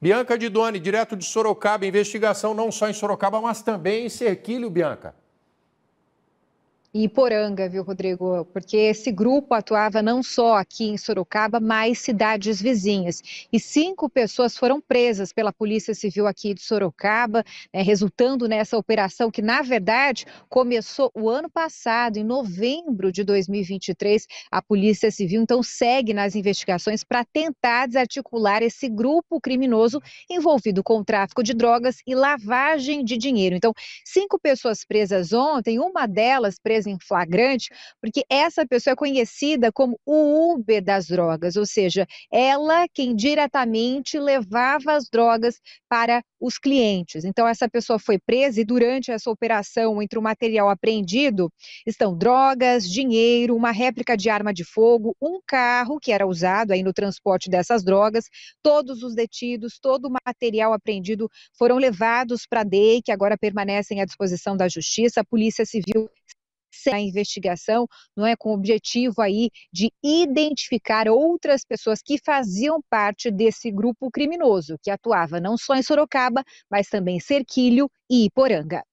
Bianca Didoni, direto de Sorocaba, investigação não só em Sorocaba, mas também em Serquilho, Bianca e Poranga, viu, Rodrigo? Porque esse grupo atuava não só aqui em Sorocaba, mas cidades vizinhas. E cinco pessoas foram presas pela Polícia Civil aqui de Sorocaba, né, resultando nessa operação que, na verdade, começou o ano passado, em novembro de 2023. A Polícia Civil, então, segue nas investigações para tentar desarticular esse grupo criminoso envolvido com o tráfico de drogas e lavagem de dinheiro. Então, cinco pessoas presas ontem, uma delas presa preso em flagrante, porque essa pessoa é conhecida como o Uber das drogas, ou seja, ela quem diretamente levava as drogas para os clientes. Então, essa pessoa foi presa e durante essa operação, entre o material apreendido, estão drogas, dinheiro, uma réplica de arma de fogo, um carro que era usado aí no transporte dessas drogas, todos os detidos, todo o material apreendido foram levados para a DEI, que agora permanecem à disposição da Justiça. A Polícia Civil a investigação, não é com o objetivo aí de identificar outras pessoas que faziam parte desse grupo criminoso que atuava não só em Sorocaba, mas também em Serquilho e Iporanga.